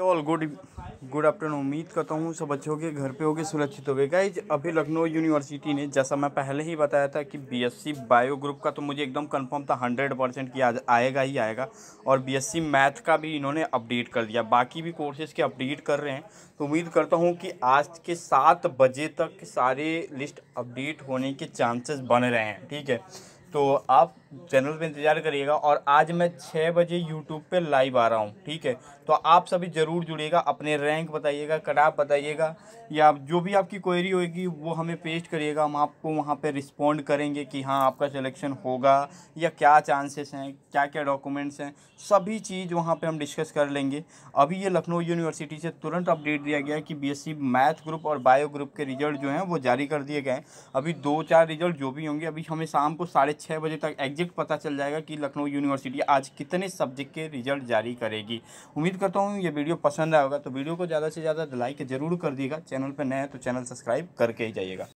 all good good afternoon उम्मीद करता हूँ सब बच्चों के घर पे होगे सुरक्षित गए गाइज अभी लखनऊ यूनिवर्सिटी ने जैसा मैं पहले ही बताया था कि बीएससी बायो ग्रुप का तो मुझे एकदम कंफर्म था हंड्रेड परसेंट कि आज आएगा ही आएगा और बीएससी मैथ का भी इन्होंने अपडेट कर दिया बाकी भी कोर्सेज के अपडेट कर रहे हैं तो उम्मीद करता हूँ कि आज के सात बजे तक सारे लिस्ट अपडेट होने के चांसेस बन रहे हैं ठीक है तो आप चैनल पे इंतज़ार करिएगा और आज मैं छः बजे यूट्यूब पे लाइव आ रहा हूँ ठीक है तो आप सभी ज़रूर जुड़िएगा अपने रैंक बताइएगा कटाप बताइएगा या जो भी आपकी क्वेरी होगी वो हमें पेस्ट करिएगा हम आपको वहाँ पे रिस्पोंड करेंगे कि हाँ आपका सिलेक्शन होगा या क्या चांसेस हैं क्या क्या डॉक्यूमेंट्स हैं सभी चीज़ वहाँ पर हम डिस्कस कर लेंगे अभी ये लखनऊ यूनिवर्सिटी से तुरंत अपडेट दिया गया कि बी मैथ ग्रुप और बायो ग्रुप के रिजल्ट जो हैं वो जारी कर दिए गए हैं अभी दो चार रिजल्ट जो भी होंगे अभी हमें शाम को साढ़े छः बजे तक एग्जैक्ट पता चल जाएगा कि लखनऊ यूनिवर्सिटी आज कितने सब्जेक्ट के रिजल्ट जारी करेगी उम्मीद करता हूँ ये वीडियो पसंद आएगा तो वीडियो को ज़्यादा से ज़्यादा लाइक जरूर कर दिएगा चैनल पर नया है तो चैनल सब्सक्राइब करके ही जाइएगा